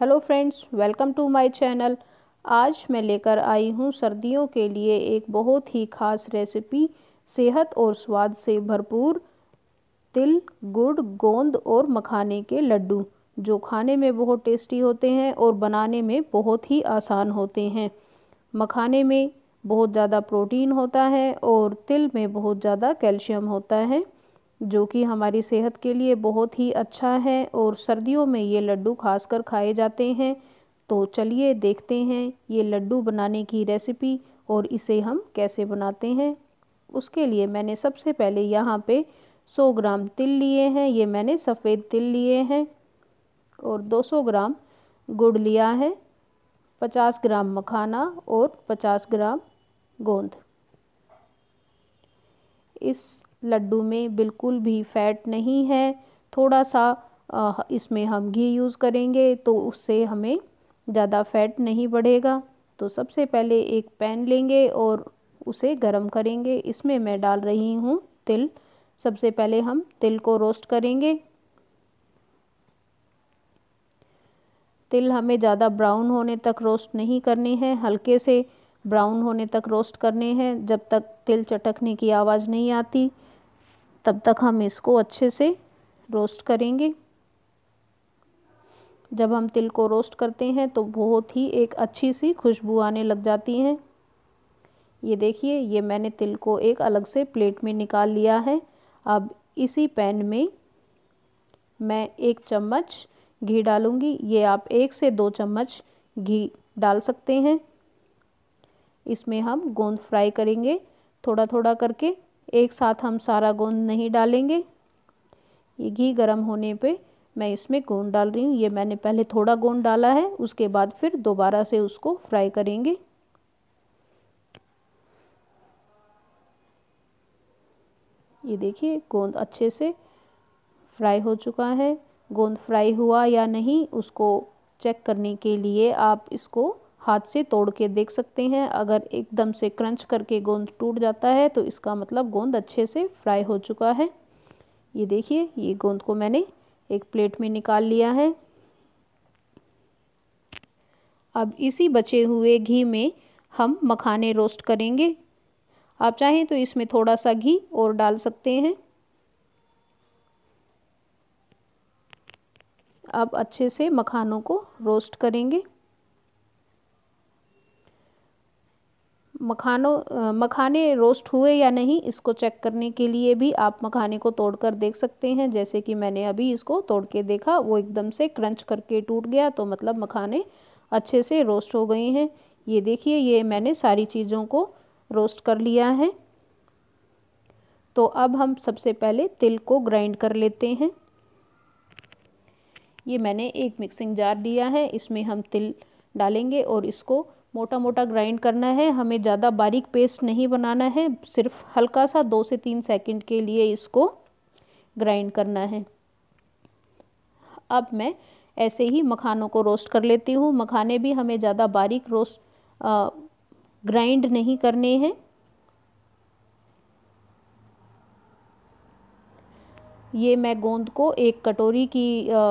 hello friends welcome to my channel आज मैं लेकर आई हूँ सर्दियों के लिए एक बहुत ही खास रेसिपी सेहत और स्वाद से भरपूर तिल गुड़ गोंद और मखाने के लड्डू जो खाने में बहुत टेस्टी होते हैं और बनाने में बहुत ही आसान होते हैं मखाने में बहुत ज़्यादा प्रोटीन होता है और तिल में बहुत ज़्यादा कैल्शियम होता है जो कि हमारी सेहत के लिए बहुत ही अच्छा है और सर्दियों में ये लड्डू खासकर खाए जाते हैं तो चलिए देखते हैं ये लड्डू बनाने की रेसिपी और इसे हम कैसे बनाते हैं उसके लिए मैंने सबसे पहले यहाँ पे 100 ग्राम तिल लिए हैं ये मैंने सफ़ेद तिल लिए हैं और 200 ग्राम गुड़ लिया है 50 ग्राम मखाना और 50 ग्राम गोंद इस लड्डू में बिल्कुल भी फैट नहीं है थोड़ा सा इसमें हम घी यूज़ करेंगे तो उससे हमें ज़्यादा फैट नहीं बढ़ेगा तो सबसे पहले एक पैन लेंगे और उसे गरम करेंगे इसमें मैं डाल रही हूँ तिल सबसे पहले हम तिल को रोस्ट करेंगे तिल हमें ज़्यादा ब्राउन होने तक रोस्ट नहीं करने हैं हल्के से ब्राउन होने तक रोस्ट करने हैं जब तक तिल चटकने की आवाज़ नहीं आती तब तक हम इसको अच्छे से रोस्ट करेंगे जब हम तिल को रोस्ट करते हैं तो बहुत ही एक अच्छी सी खुशबू आने लग जाती है ये देखिए ये मैंने तिल को एक अलग से प्लेट में निकाल लिया है अब इसी पैन में मैं एक चम्मच घी डालूँगी ये आप एक से दो चम्मच घी डाल सकते हैं इसमें हम गोंद फ्राई करेंगे थोड़ा थोड़ा करके एक साथ हम सारा गोंद नहीं डालेंगे ये घी गर्म होने पे मैं इसमें गोंद डाल रही हूँ ये मैंने पहले थोड़ा गोंद डाला है उसके बाद फिर दोबारा से उसको फ्राई करेंगे ये देखिए गोंद अच्छे से फ्राई हो चुका है गोंद फ्राई हुआ या नहीं उसको चेक करने के लिए आप इसको हाथ से तोड़ के देख सकते हैं अगर एकदम से क्रंच करके गोंद टूट जाता है तो इसका मतलब गोंद अच्छे से फ्राई हो चुका है ये देखिए ये गोंद को मैंने एक प्लेट में निकाल लिया है अब इसी बचे हुए घी में हम मखाने रोस्ट करेंगे आप चाहें तो इसमें थोड़ा सा घी और डाल सकते हैं अब अच्छे से मखानों को रोस्ट करेंगे मखानों मखाने रोस्ट हुए या नहीं इसको चेक करने के लिए भी आप मखाने को तोड़ कर देख सकते हैं जैसे कि मैंने अभी इसको तोड़ के देखा वो एकदम से क्रंच करके टूट गया तो मतलब मखाने अच्छे से रोस्ट हो गए हैं ये देखिए ये मैंने सारी चीज़ों को रोस्ट कर लिया है तो अब हम सबसे पहले तिल को ग्राइंड कर लेते हैं ये मैंने एक मिक्सिंग जार लिया है इसमें हम तिल डालेंगे और इसको मोटा मोटा ग्राइंड करना है हमें ज़्यादा बारीक पेस्ट नहीं बनाना है सिर्फ हल्का सा दो से तीन सेकंड के लिए इसको ग्राइंड करना है अब मैं ऐसे ही मखानों को रोस्ट कर लेती हूँ मखाने भी हमें ज़्यादा बारीक रोस्ट ग्राइंड नहीं करने हैं ये मैं गोंद को एक कटोरी की आ,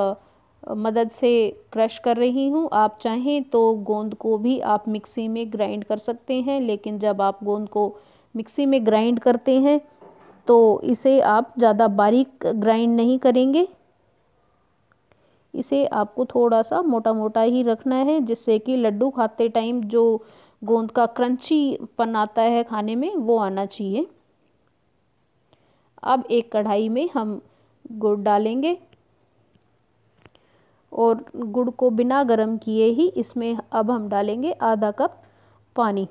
मदद से क्रश कर रही हूँ आप चाहें तो गोंद को भी आप मिक्सी में ग्राइंड कर सकते हैं लेकिन जब आप गोंद को मिक्सी में ग्राइंड करते हैं तो इसे आप ज़्यादा बारीक ग्राइंड नहीं करेंगे इसे आपको थोड़ा सा मोटा मोटा ही रखना है जिससे कि लड्डू खाते टाइम जो गोंद का क्रंचीपन आता है खाने में वो आना चाहिए अब एक कढ़ाई में हम गुड़ डालेंगे और गुड़ को बिना गर्म किए ही इसमें अब हम डालेंगे आधा कप पानी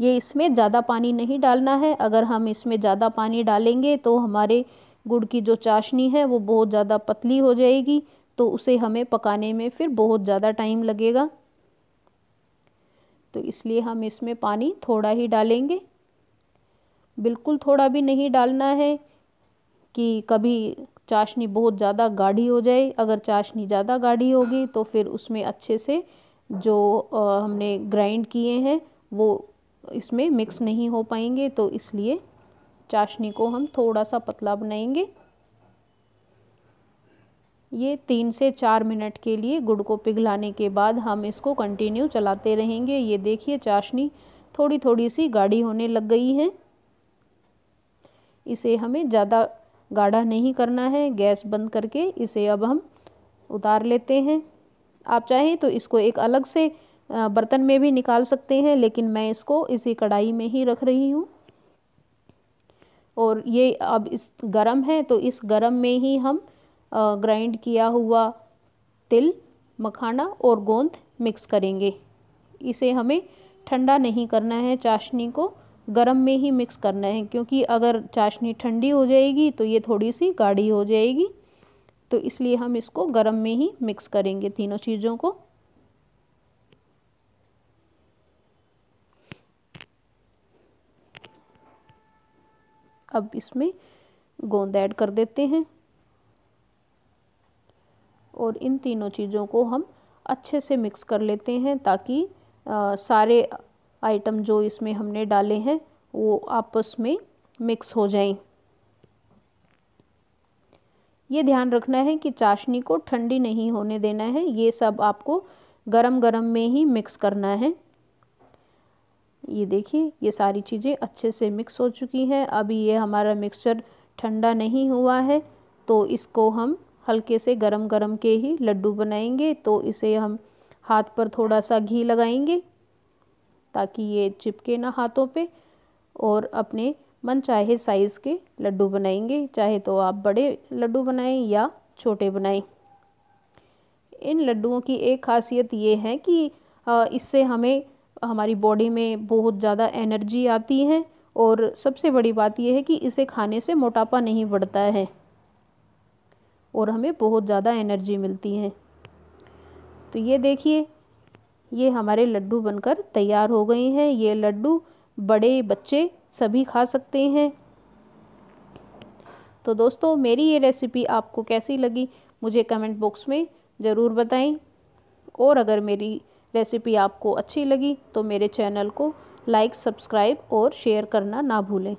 ये इसमें ज़्यादा पानी नहीं डालना है अगर हम इसमें ज़्यादा पानी डालेंगे तो हमारे गुड़ की जो चाशनी है वो बहुत ज़्यादा पतली हो जाएगी तो उसे हमें पकाने में फिर बहुत ज़्यादा टाइम लगेगा तो इसलिए हम इसमें पानी थोड़ा ही डालेंगे बिल्कुल थोड़ा भी नहीं डालना है कि कभी चाशनी बहुत ज़्यादा गाढ़ी हो जाए अगर चाशनी ज़्यादा गाढ़ी होगी तो फिर उसमें अच्छे से जो हमने ग्राइंड किए हैं वो इसमें मिक्स नहीं हो पाएंगे तो इसलिए चाशनी को हम थोड़ा सा पतला बनाएंगे ये तीन से चार मिनट के लिए गुड़ को पिघलाने के बाद हम इसको कंटिन्यू चलाते रहेंगे ये देखिए चाशनी थोड़ी थोड़ी सी गाढ़ी होने लग गई है इसे हमें ज़्यादा गाढ़ा नहीं करना है गैस बंद करके इसे अब हम उतार लेते हैं आप चाहें तो इसको एक अलग से बर्तन में भी निकाल सकते हैं लेकिन मैं इसको इसी कढ़ाई में ही रख रही हूँ और ये अब इस गरम है तो इस गरम में ही हम ग्राइंड किया हुआ तिल मखाना और गोंद मिक्स करेंगे इसे हमें ठंडा नहीं करना है चाशनी को गर्म में ही मिक्स करना है क्योंकि अगर चाशनी ठंडी हो जाएगी तो ये थोड़ी सी गाढ़ी हो जाएगी तो इसलिए हम इसको गर्म में ही मिक्स करेंगे तीनों चीज़ों को अब इसमें गोंद ऐड कर देते हैं और इन तीनों चीज़ों को हम अच्छे से मिक्स कर लेते हैं ताकि आ, सारे आइटम जो इसमें हमने डाले हैं वो आपस में मिक्स हो जाएं ये ध्यान रखना है कि चाशनी को ठंडी नहीं होने देना है ये सब आपको गरम गरम में ही मिक्स करना है ये देखिए ये सारी चीज़ें अच्छे से मिक्स हो चुकी हैं अभी ये हमारा मिक्सचर ठंडा नहीं हुआ है तो इसको हम हल्के से गरम गरम के ही लड्डू बनाएंगे तो इसे हम हाथ पर थोड़ा सा घी लगाएंगे ताकि ये चिपके ना हाथों पे और अपने मन चाहे साइज़ के लड्डू बनाएंगे चाहे तो आप बड़े लड्डू बनाएं या छोटे बनाएं इन लड्डुओं की एक खासियत ये है कि इससे हमें हमारी बॉडी में बहुत ज़्यादा एनर्जी आती है और सबसे बड़ी बात यह है कि इसे खाने से मोटापा नहीं बढ़ता है और हमें बहुत ज़्यादा एनर्जी मिलती है तो ये देखिए ये हमारे लड्डू बनकर तैयार हो गए हैं ये लड्डू बड़े बच्चे सभी खा सकते हैं तो दोस्तों मेरी ये रेसिपी आपको कैसी लगी मुझे कमेंट बॉक्स में ज़रूर बताएं और अगर मेरी रेसिपी आपको अच्छी लगी तो मेरे चैनल को लाइक सब्सक्राइब और शेयर करना ना भूलें